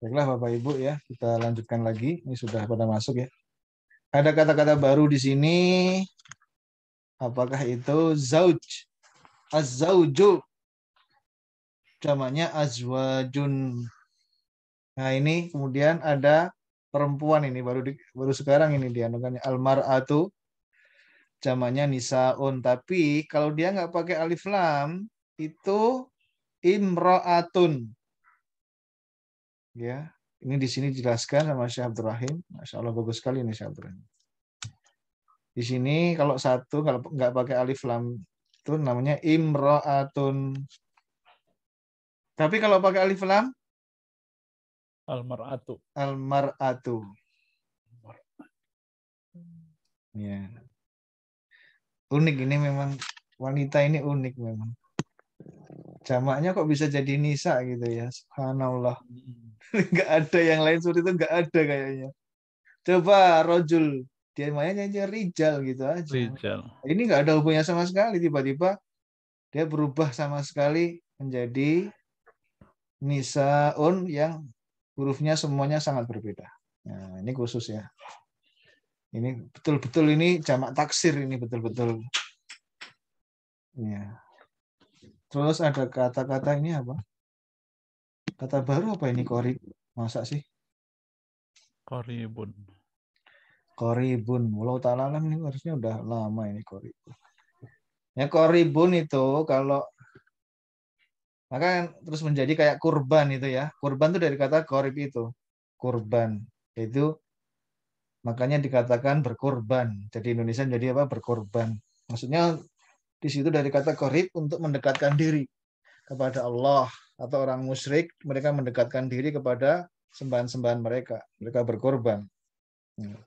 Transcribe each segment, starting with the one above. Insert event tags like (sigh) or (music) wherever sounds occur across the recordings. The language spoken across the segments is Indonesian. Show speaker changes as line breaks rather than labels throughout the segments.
Baiklah Bapak Ibu ya, kita lanjutkan lagi. Ini sudah pada masuk ya. Ada kata-kata baru di sini. Apakah itu zauj? Azzauju. zauju Jamaknya azwajun. Nah, ini kemudian ada perempuan ini baru di, baru sekarang ini dia namanya almaratu jamaknya nisaun tapi kalau dia nggak pakai alif lam itu imro'atun. Ya, ini di sini dijelaskan sama Syekh Abdul Rahim. Masya Allah bagus sekali ini Syekh Abdul Rahim. Di sini kalau satu kalau nggak pakai alif lam itu namanya imro'atun. Tapi kalau pakai alif lam almar'atu. Almar'atu. Ya. Unik ini memang wanita ini unik memang jamaknya kok bisa jadi nisa gitu ya subhanallah hmm. (laughs) nggak ada yang lain suri itu nggak ada kayaknya coba rojul dia mainnya aja rijal gitu aja rijal. ini nggak ada hubungannya sama sekali tiba-tiba dia berubah sama sekali menjadi nisaun yang hurufnya semuanya sangat berbeda nah ini khusus ya ini betul-betul ini jamak taksir ini betul-betul ya Terus ada kata-kata ini apa? Kata baru apa ini kori Masa sih? Koribun. Koribun. Walau tak lalang ini harusnya udah lama ini koribun. Ya koribun itu kalau maka terus menjadi kayak kurban itu ya. Kurban itu dari kata korib itu. Kurban. Itu makanya dikatakan berkorban. Jadi Indonesia jadi apa? Berkorban. Maksudnya di situ dari kata korib untuk mendekatkan diri kepada Allah atau orang musyrik mereka mendekatkan diri kepada sembahan-sembahan mereka. Mereka berkorban. Hmm.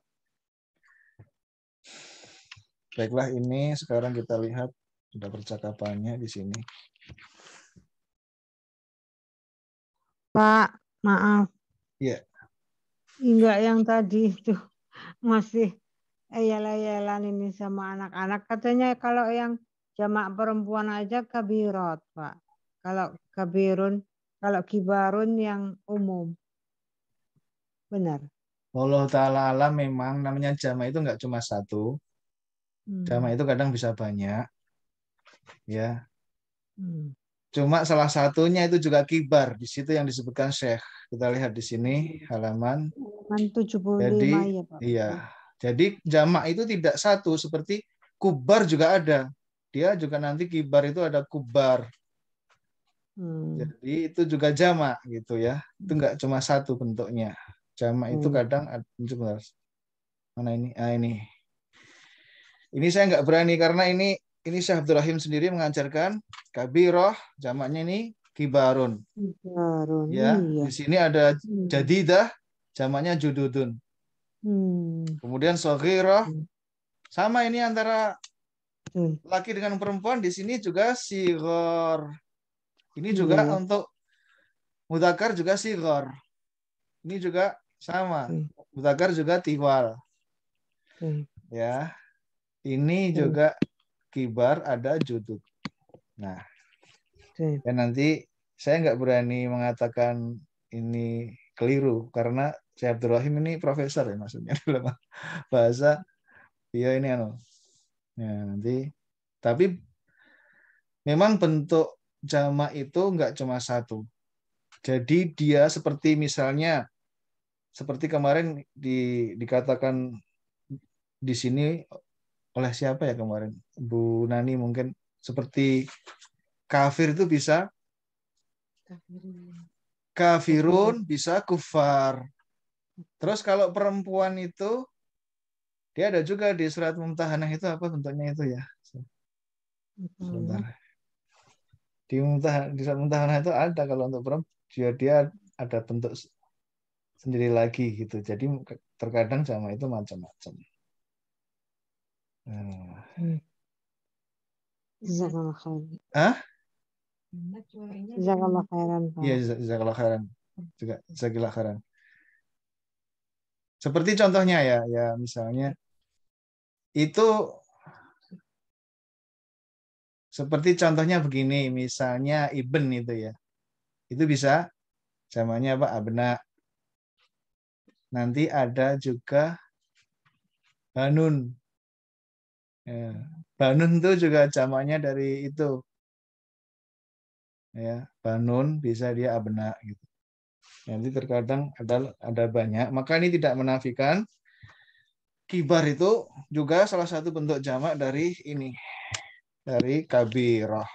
Baiklah ini sekarang kita lihat sudah percakapannya di sini. Pak, maaf. ya Yeah. Enggak yang tadi itu masih ayala-ayalan ini sama anak-anak. Katanya kalau yang jamak perempuan aja kabirat Pak. Kalau kabirun, kalau kibarun yang umum. Benar. Allah Ta'ala alam memang namanya jamak itu nggak cuma satu. Hmm. Jamak itu kadang bisa banyak. Ya. Hmm. Cuma salah satunya itu juga kibar. Di situ yang disebutkan Syekh. Kita lihat di sini halaman. Halaman 75 Jadi, ya Pak. Iya. Jadi jamak itu tidak satu seperti kubar juga ada dia juga nanti kibar itu ada kubar. Hmm. Jadi itu juga jamak gitu ya. Itu nggak cuma satu bentuknya. Jamak hmm. itu kadang ada Mana ini? Ah ini. Ini saya nggak berani karena ini ini Syekh Abdul Rahim sendiri mengajarkan kabiroh jamaknya ini kibarun. Kibarun. Ya, iya. di sini ada hmm. jadidah jamaknya jududun. Hmm. Kemudian sogiroh hmm. sama ini antara Laki dengan perempuan di sini juga sigor. Ini iya. juga hmm. untuk mudakar juga sigor. Ini juga sama. Hmm. Mudakar juga tiwal. Hmm. Ya. Ini hmm. juga kibar ada judut. Nah. Hmm. Dan nanti saya nggak berani mengatakan ini keliru karena Syekh Abdul Rahim ini profesor ya maksudnya (laughs) dalam bahasa dia ini anu Ya, nanti tapi memang bentuk jamak itu nggak cuma satu. Jadi dia seperti misalnya seperti kemarin di, dikatakan di sini oleh siapa ya kemarin Bu Nani mungkin seperti kafir itu bisa kafirun bisa kufar. Terus kalau perempuan itu dia ada juga di surat mumtahanah itu apa bentuknya itu ya? Sebentar. Mm-hmm. Di mumtah di surat mumtahanah itu ada kalau untuk perempuan dia dia ada bentuk sendiri lagi gitu. Jadi terkadang sama itu macam-macam. Nah. Zakalah khairan. Hah? khairan. Iya, jazakallah khairan. Juga jazakallah khairan. Seperti contohnya ya, ya misalnya itu seperti contohnya begini, misalnya Ibn itu ya. Itu bisa jamannya apa? Abna. Nanti ada juga Banun. Ya, Banun itu juga jamannya dari itu. Ya, Banun bisa dia Abna gitu. Nanti terkadang ada ada banyak, maka ini tidak menafikan kibar itu juga salah satu bentuk jamak dari ini dari roh.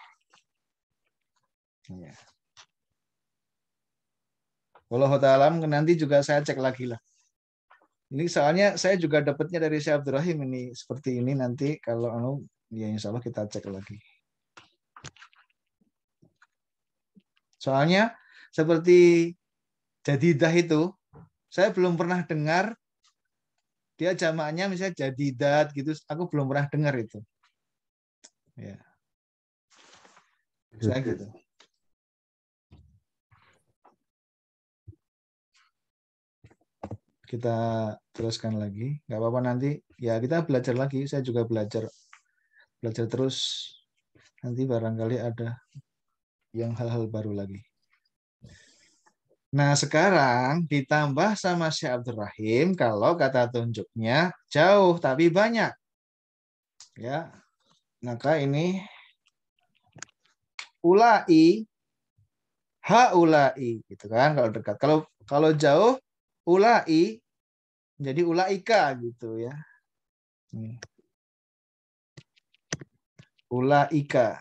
Ya. Allah alam nanti juga saya cek lagi lah. Ini soalnya saya juga dapatnya dari Syekh Abdul ini seperti ini nanti kalau anu ya insya Allah kita cek lagi. Soalnya seperti jadidah itu saya belum pernah dengar dia jamaknya misalnya jadi dat gitu aku belum pernah dengar itu ya saya gitu kita teruskan lagi nggak apa-apa nanti ya kita belajar lagi saya juga belajar belajar terus nanti barangkali ada yang hal-hal baru lagi Nah, sekarang ditambah sama Syekh Abdul Rahim kalau kata tunjuknya jauh tapi banyak. Ya. Maka ini ulai haulai gitu kan kalau dekat. Kalau kalau jauh ulai jadi ulaika gitu ya. Hmm. Ulaika.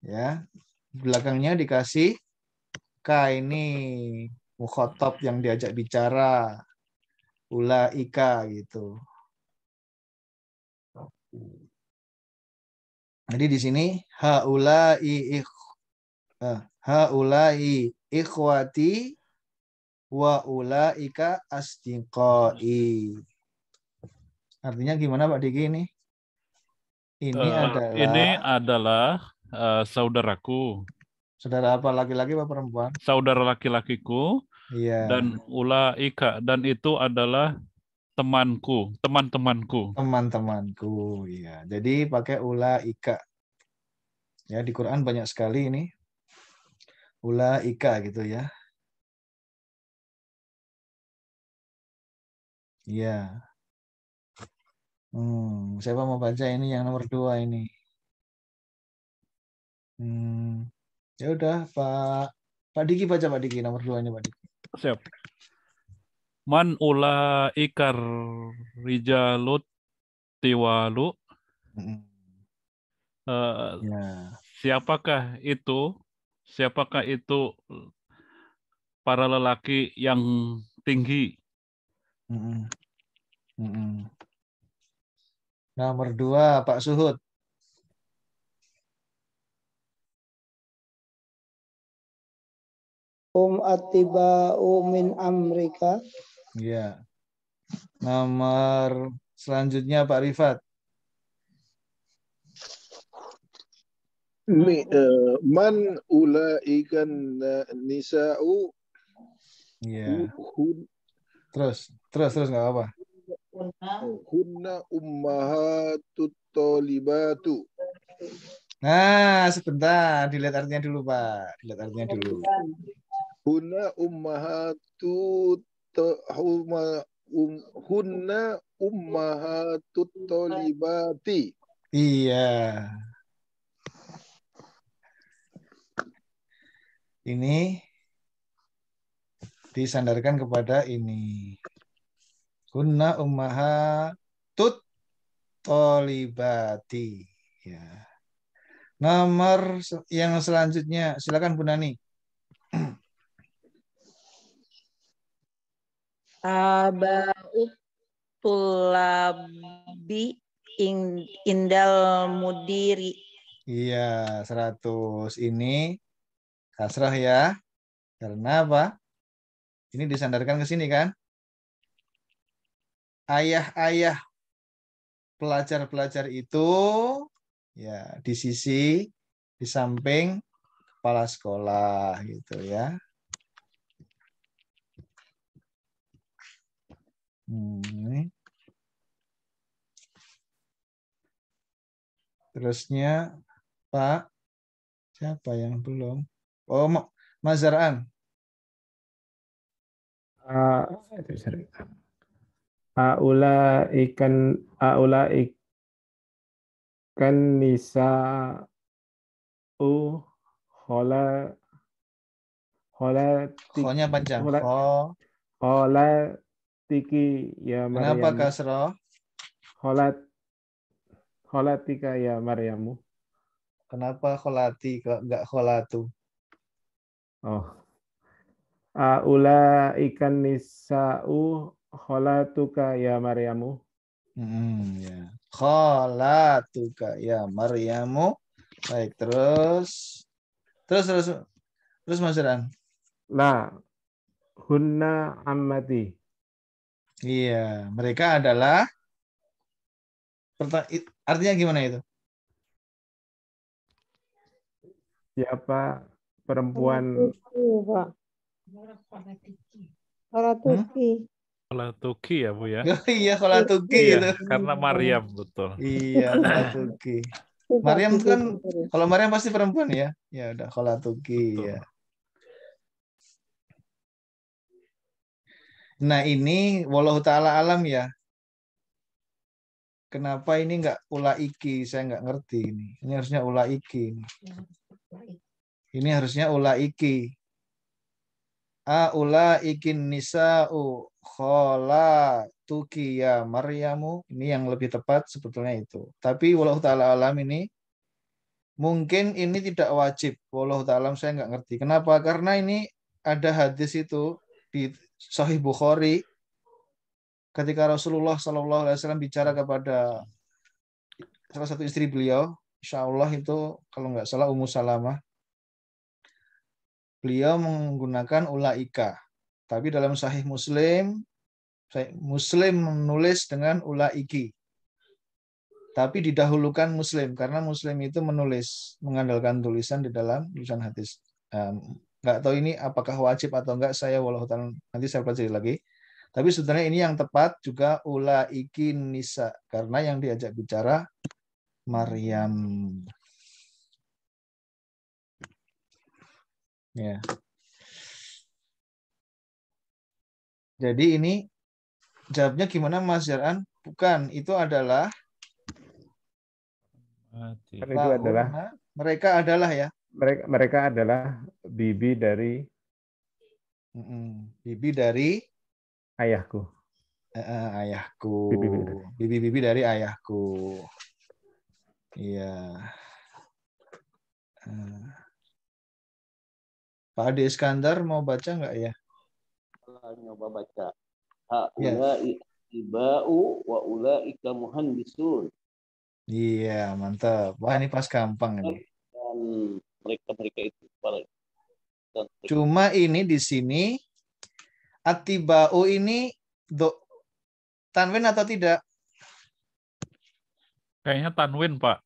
Ya. Belakangnya dikasih Ika ini mukhotob yang diajak bicara ula ika gitu. Jadi di sini haulai ikh eh, haulai ikhwati wa ulaika asdiqai. Artinya gimana Pak Diki ini? Ini uh, adalah ini
adalah uh, saudaraku.
Saudara apa laki-laki apa perempuan?
Saudara laki-lakiku.
Iya. Dan
ula ika dan itu adalah temanku, teman-temanku.
Teman-temanku, iya. Jadi pakai ula ika. Ya di Quran banyak sekali ini ula ika gitu ya. Iya. Hmm, siapa mau baca ini yang nomor dua ini? Hmm. Ya udah Pak Pak Diki baca Pak Diki nomor 2 nya Pak Diki.
Siap. Man ula ikar rijalut tiwalu. Hmm. Uh, eh, ya. Siapakah itu? Siapakah itu eh, para lelaki yang tinggi?
Mm -mm. Mm -mm. Nomor dua Pak Suhud. um Atiba Umin amrika. Iya. Nomor selanjutnya Pak Rifat. Mi eh, Man Ula ikan nisa'u Iya. Terus, terus, terus nggak apa. Hunna ummahatut tolibatu. Nah, sebentar. Dilihat artinya dulu, Pak. Dilihat artinya dulu. Huna ummahatu huma um, huna ummahatut tolibati. Iya. Ini disandarkan kepada ini. huna ummahatut tolibati. Ya. Nomor yang selanjutnya, silakan Bu Nani. Abu tulabi in, indal mudiri. Iya, seratus Ini kasrah ya. Karena apa? Ini disandarkan ke sini kan? Ayah-ayah pelajar-pelajar itu ya di sisi di samping kepala sekolah gitu ya. Hmm, ini. Terusnya Pak siapa yang belum? Oh, Mazaraan.
Ah, uh, Aula ikan aula ikan nisa
u hola hola hola panjang hola, hola tiki ya Maryam. Kenapa kasro? Kholat kholatika ya Maryamu. Kenapa kholati kok enggak kholatu? Oh.
Aula
ikan nisa'u kholatuka ya Maryamu. Hmm, ya. Kholatuka ya Maryamu. Baik, terus terus terus terus Mas Ran. Nah, hunna ammati. Iya, mereka adalah artinya gimana itu?
Siapa perempuan
Kolatuki. Hmm?
Kolatuki ya, Bu ya. (laughs) Oh, iya, Kolatuki iya, itu. Karena Maryam betul. Iya, Kolatuki.
Maryam kan gitu, kalau Maryam pasti perempuan ya. Ya udah Kolatuki betul. ya. Nah ini walau ta'ala alam ya. Kenapa ini enggak nggak iki? Saya enggak ngerti ini. Ini harusnya ulaiki. Ini harusnya ulaiki. A ulaikin nisa'u khola tuki ya Maryamu. Ini yang lebih tepat sebetulnya itu. Tapi walau ta'ala alam ini mungkin ini tidak wajib. Walau ta'ala alam saya enggak ngerti. Kenapa? Karena ini ada hadis itu di Sahih Bukhari ketika Rasulullah Shallallahu Alaihi Wasallam bicara kepada salah satu istri beliau, Insya Allah itu kalau nggak salah Ummu Salamah, beliau menggunakan ulaika. Tapi dalam Sahih Muslim, Muslim menulis dengan ulaiki. Tapi didahulukan Muslim karena Muslim itu menulis mengandalkan tulisan di dalam tulisan hadis nggak tahu ini apakah wajib atau enggak saya walau hutan nanti saya pelajari lagi tapi sebenarnya ini yang tepat juga ula ikin nisa karena yang diajak bicara Maryam ya jadi ini jawabnya gimana Mas Jaran bukan itu adalah
Mati. Itu adalah
mereka adalah ya mereka mereka adalah bibi dari bibi dari ayahku. Uh, ayahku. Bibi-bibi dari ayahku. Iya. Uh. Pak Adi Iskandar mau baca nggak ya? Nyoba baca. ya. ibau wa ulaika muhandisun. Iya, mantap. Wah, ini pas gampang ini mereka-mereka itu para Cuma ini di sini atibau ini do, tanwin atau tidak?
Kayaknya tanwin, Pak.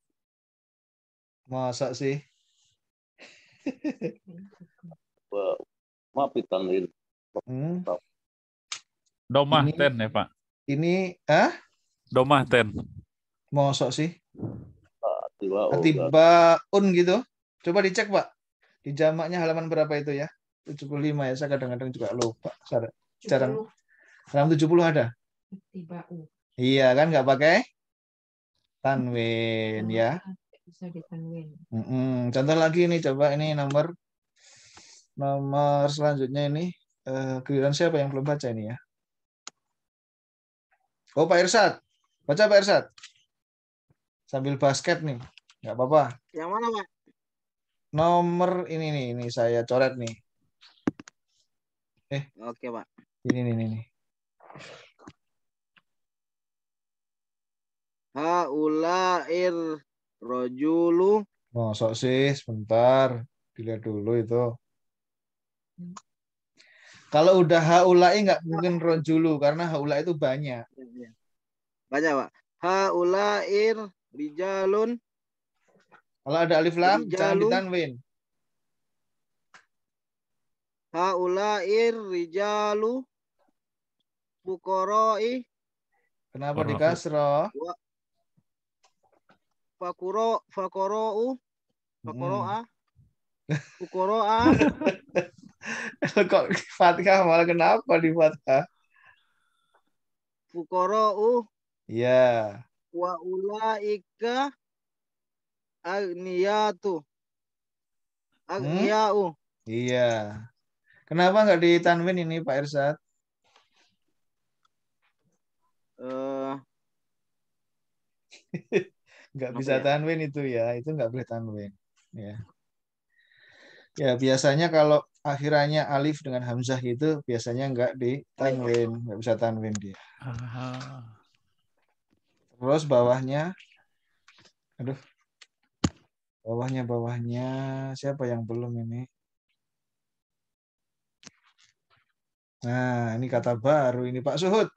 Masa sih? Maaf, ya, tanwin. Hmm.
Domah ini, ten ya, Pak. Ini, ah? Domah
ten. Masa sih? atibau un gitu? Coba dicek, Pak. Di jamaknya halaman berapa itu ya? 75 ya. Saya kadang-kadang juga lupa. Jarang. Halaman 70 ada? Tiba Iya kan nggak pakai tanwin ya. Ah, bisa tanwin. Contoh lagi ini coba ini nomor nomor selanjutnya ini eh, giliran siapa yang belum baca ini ya? Oh Pak Irsat, baca Pak Irsat. Sambil basket nih, nggak apa-apa. Yang mana Pak? nomor ini nih, ini saya coret nih. Eh. Oke, Pak. Ini nih, ini nih. Haulair rojulu. Mosok sih, sebentar. Dilihat dulu itu. Kalau udah haulai nggak mungkin rojulu karena haula itu banyak. Iya, iya. Banyak, Pak. Haulair rijalun kalau ada alif lam jangan ditanwin. Haulair rijalu bukoroi. Kenapa di kasro? Fakuro U A fakoro'a hmm. A (laughs) kok fatkah malah kenapa di fatkah? U Ya. Yeah. Wa ulaika agniatu hmm? agniau Hmm? Iya. Kenapa nggak ditanwin ini Pak irsat Uh, (laughs) nggak bisa ya? tanwin itu ya, itu nggak boleh tanwin. Ya. Ya biasanya kalau akhirnya alif dengan hamzah itu biasanya nggak ditanwin nggak bisa tanwin dia. Terus bawahnya, aduh, bawahnya bawahnya siapa yang belum ini nah ini kata baru ini Pak Suhud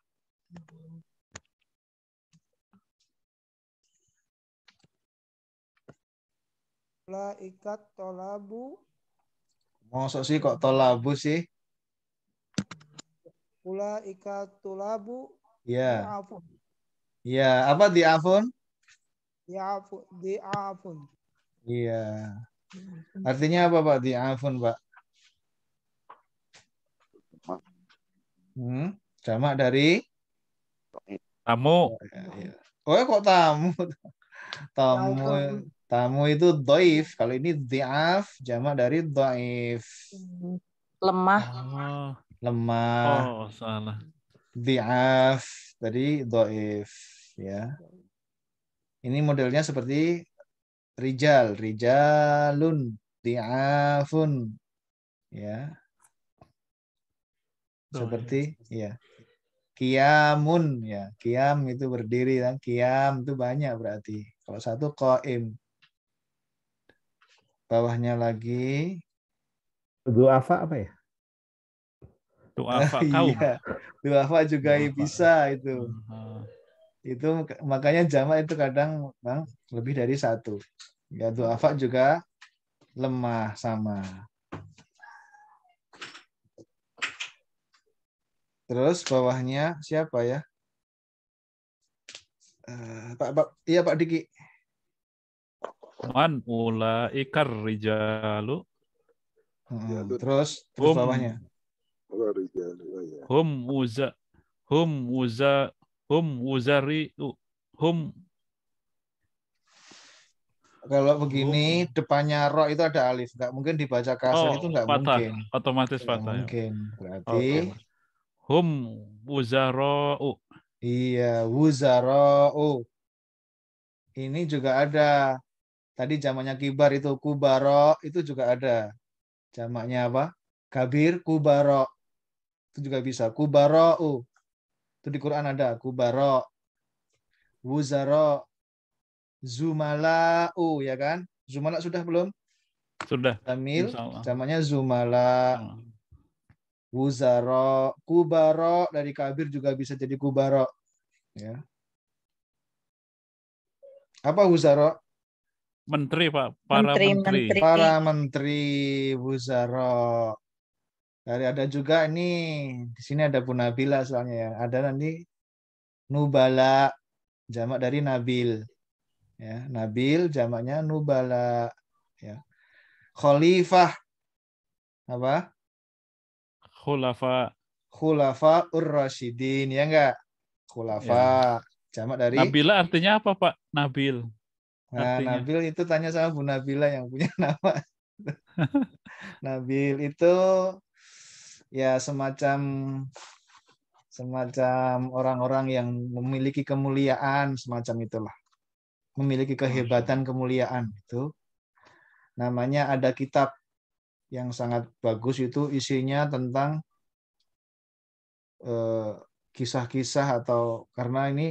La ikat tolabu. Masuk sih kok tolabu sih? Ula ikat tolabu. Ya. yeah. Ya, apa diafun? di afun Iya. Hmm. Artinya apa Pak? Di Di'afun Pak. Hmm, jamak dari tamu. Oh, ya kok tamu? (laughs) Tamu tamu itu doif. Kalau ini di'af jamak dari doif.
Lemah. Oh.
Lemah. Oh, salah. Di'af tadi doif ya. Ini modelnya seperti rijal, rijalun, di'afun. Ya. Oh, Seperti ya. Kiamun ya, kiam itu berdiri kan. Kiam itu banyak berarti. Kalau satu koim. Bawahnya lagi duafa apa ya? Duafa (laughs) iya. kaum. iya. Duafa juga bisa itu. Itu makanya jamak itu kadang bang, lebih dari satu. Ya duafa juga lemah sama. Terus bawahnya siapa ya? Uh, Pak, Pak, iya Pak Diki.
Man ula ikar rijalu. Hmm, terus terus hum, bawahnya. Oh iya. Hum uza hum uza hum wuzari uh,
hum kalau begini hum. depannya ro itu ada alif nggak mungkin dibaca kasar oh, itu nggak patah. mungkin
otomatis nggak patah ya. mungkin berarti okay.
hum u. iya u. ini juga ada tadi zamannya kibar itu kubaro itu juga ada jamaknya apa kabir kubaro itu juga bisa u. Itu di Quran ada kubaro, wuzaro, zumala'u ya kan? Zumala sudah belum? Sudah. Tamil namanya zumala. Wuzaro, kubaro dari kabir juga bisa jadi kubaro. Ya. Apa wuzaro?
Menteri Pak, para menteri. menteri. Para
menteri wuzaro. Dari ada juga ini di sini ada Bu Nabila soalnya ya. Ada nanti Nubala jamak dari Nabil. Ya, Nabil jamaknya Nubala ya. Khalifah apa? Khulafa. Khulafa Ur-Rasyidin ya enggak? Khulafa ya. jamak dari
Nabila artinya apa, Pak? Nabil.
Nah, Nabil itu tanya sama Bu Nabila yang punya (laughs) nama. (laughs) Nabil itu ya semacam semacam orang-orang yang memiliki kemuliaan semacam itulah memiliki oh, iya. kehebatan kemuliaan itu namanya ada kitab yang sangat bagus itu isinya tentang eh, kisah-kisah eh, atau karena ini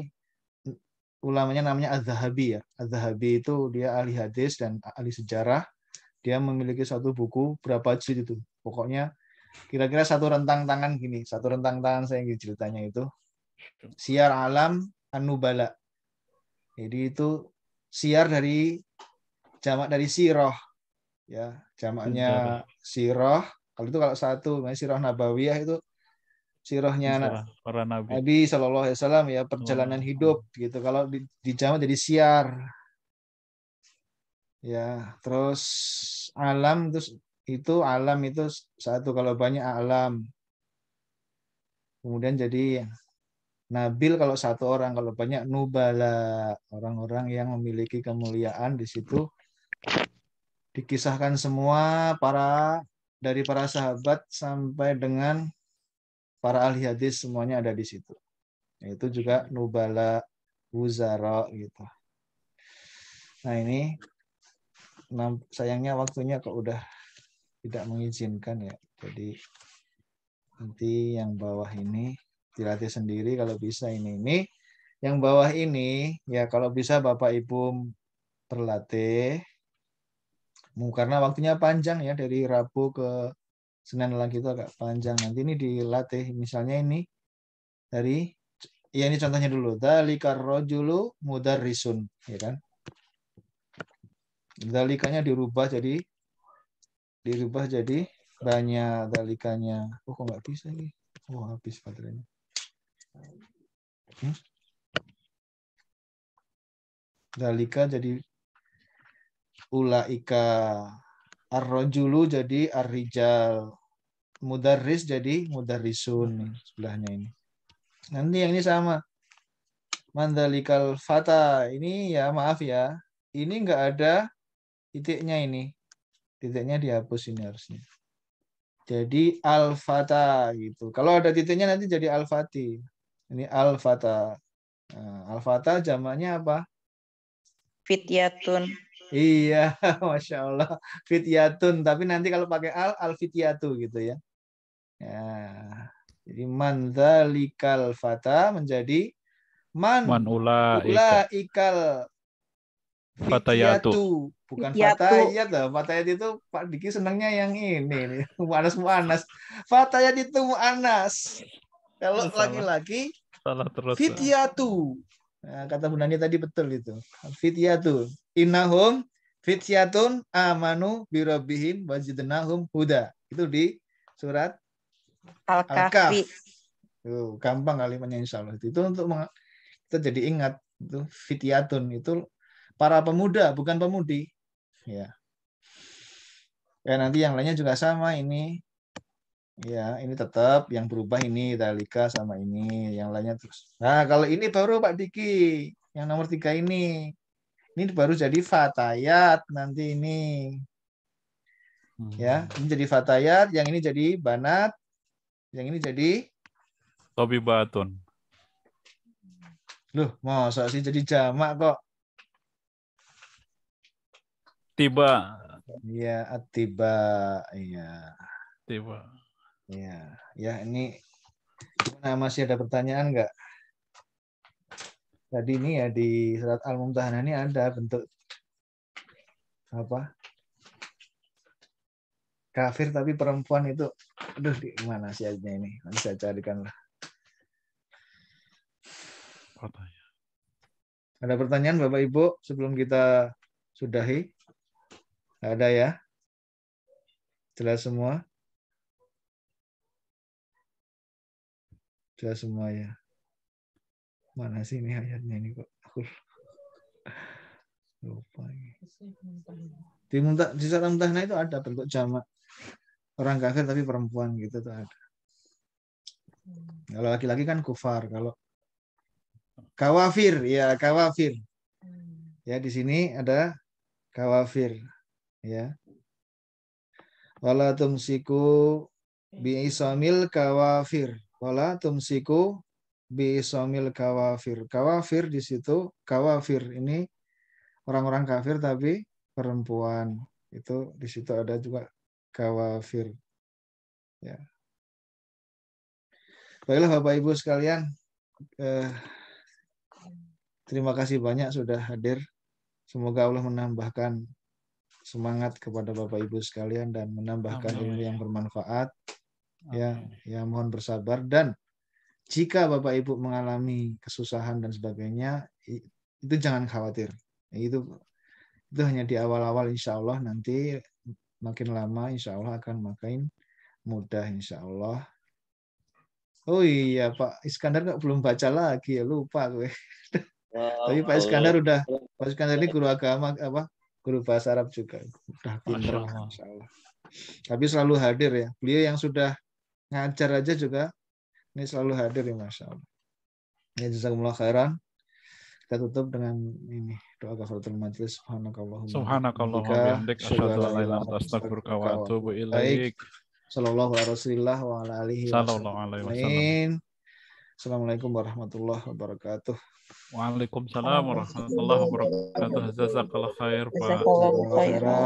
ulamanya namanya Az-Zahabi ya. Az-Zahabi itu dia ahli hadis dan ahli sejarah. Dia memiliki satu buku berapa jilid itu. Pokoknya kira-kira satu rentang tangan gini, satu rentang tangan saya ingin ceritanya itu. Gitu. Siar alam anubala. Jadi itu siar dari jamak dari siroh. Ya, jamaknya siroh. Kalau itu kalau satu, namanya siroh nabawiyah itu sirohnya anak para nabi. Nabi sallallahu Alaihi Wasallam ya perjalanan oh. hidup oh. gitu. Kalau di, di jamak jadi siar. Ya, terus alam terus itu alam itu satu kalau banyak alam. Kemudian jadi nabil kalau satu orang kalau banyak nubala orang-orang yang memiliki kemuliaan di situ dikisahkan semua para dari para sahabat sampai dengan para ahli hadis semuanya ada di situ. Itu juga nubala wuzara gitu. Nah ini sayangnya waktunya kok udah tidak mengizinkan ya. Jadi nanti yang bawah ini dilatih sendiri kalau bisa ini ini. Yang bawah ini ya kalau bisa Bapak Ibu berlatih karena waktunya panjang ya dari Rabu ke Senin lagi itu agak panjang. Nanti ini dilatih misalnya ini dari ya ini contohnya dulu. Dalikar rojulu mudar risun, ya kan? Dalikanya dirubah jadi dirubah jadi banyak dalikannya. Oh, kok nggak bisa nih? Oh, habis baterainya. Hmm? Dalika jadi ulaika. arrojulu jadi arrijal Mudaris Mudarris jadi mudarrisun sebelahnya ini. Nanti yang ini sama. Mandalikal fata. Ini ya maaf ya. Ini nggak ada titiknya ini titiknya dihapus ini harusnya. Jadi al-fata gitu. Kalau ada titiknya nanti jadi al-fati. Ini al-fata. Nah, al-fata jamaknya apa? Fityatun. Iya, (laughs) masya Allah. Fityatun. Tapi nanti kalau pakai al, al gitu ya. Ya. Jadi manzalikal fata menjadi man, man ula, ikal, ikal bukan ya, Fatayat loh. Fatayat itu Pak Diki senangnya yang ini, (laughs) Mu'anas Mu'anas. Fatayat itu Mu'anas. Kalau laki-laki, fitiatu Nah, kata bunani tadi betul itu. fitiatu Innahum fitiatun amanu rabbihim wajidnahum huda. Itu di surat Al-Kahfi. Tuh, gampang kalimatnya insya Allah. Itu untuk kita jadi ingat itu fityatun itu para pemuda bukan pemudi ya. Ya nanti yang lainnya juga sama ini. Ya, ini tetap yang berubah ini Italika sama ini, yang lainnya terus. Nah, kalau ini baru Pak Diki, yang nomor tiga ini. Ini baru jadi fatayat nanti ini. Hmm. Ya, ini jadi fatayat, yang ini jadi banat, yang ini jadi
Tobi Batun.
Loh, masa sih jadi jamak kok? tiba iya eh, tiba iya tiba iya ya ini gimana masih ada pertanyaan nggak tadi ini ya di surat al mumtahanah ini ada bentuk apa kafir tapi perempuan itu aduh di mana sih aja ini nanti saya carikan lah ya? ada pertanyaan Bapak Ibu sebelum kita sudahi ada ya? Jelas semua? Jelas semua ya. Mana sih ini ayatnya ini kok? Aku lupa. Di, muntah, di saat mutahna itu ada bentuk jamak. Orang kafir tapi perempuan gitu tuh ada. Kalau laki-laki kan kufar, kalau kawafir, ya kawafir. Hmm. Ya di sini ada kawafir ya wala tumsiku bi iya. isamil kawafir wala tumsiku bi isamil kawafir kawafir di situ kawafir ini orang-orang kafir tapi perempuan itu di situ ada juga kawafir ya baiklah bapak ibu sekalian eh, terima kasih banyak sudah hadir semoga Allah menambahkan semangat kepada Bapak Ibu sekalian dan menambahkan Amin. ilmu yang bermanfaat. Ya, Amin. Ya, ya mohon bersabar dan jika Bapak Ibu mengalami kesusahan dan sebagainya, itu jangan khawatir. Itu itu hanya di awal-awal insya Allah nanti makin lama insya Allah akan makin mudah insya Allah. Oh iya Pak Iskandar nggak belum baca lagi ya lupa gue. (laughs) Tapi Pak Iskandar udah Pak Iskandar ini guru agama apa guru bahasa Arab juga. Udah pinter, Masya Allah. Tapi selalu hadir ya. Beliau yang sudah ngajar aja juga, ini selalu hadir ya, Masya Allah. Ya, jazakumullah khairan. Kita tutup dengan ini. Doa kafaratul majlis. Subhanakallahumma. Subhanakallahumma. Bihamdik. Asyadu wabarakatuh. ilah. Astagfirullah wa atubu ilaik. Assalamualaikum warahmatullahi wabarakatuh. Waalaikumsalam warahmatullahi wabarakatuh.
Jazakallah khair, Pak.